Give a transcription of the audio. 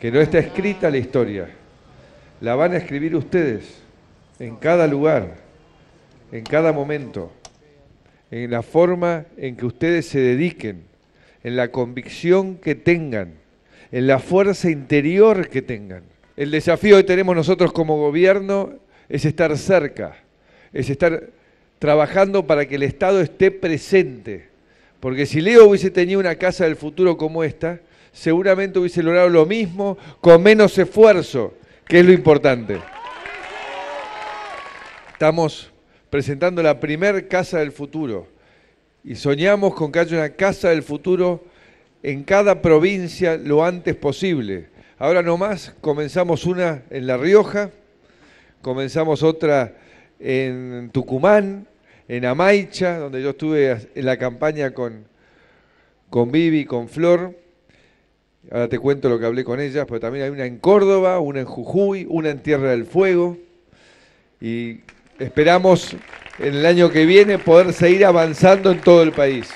que no está escrita la historia. La van a escribir ustedes en cada lugar, en cada momento, en la forma en que ustedes se dediquen, en la convicción que tengan, en la fuerza interior que tengan. El desafío que tenemos nosotros como gobierno es estar cerca, es estar trabajando para que el Estado esté presente. Porque si Leo hubiese tenido una casa del futuro como esta, seguramente hubiese logrado lo mismo con menos esfuerzo, que es lo importante. Estamos presentando la primer casa del futuro y soñamos con que haya una casa del futuro en cada provincia lo antes posible. Ahora nomás comenzamos una en La Rioja, comenzamos otra en Tucumán, en Amaicha, donde yo estuve en la campaña con, con Vivi, con Flor, Ahora te cuento lo que hablé con ellas, pero también hay una en Córdoba, una en Jujuy, una en Tierra del Fuego. Y esperamos en el año que viene poder seguir avanzando en todo el país.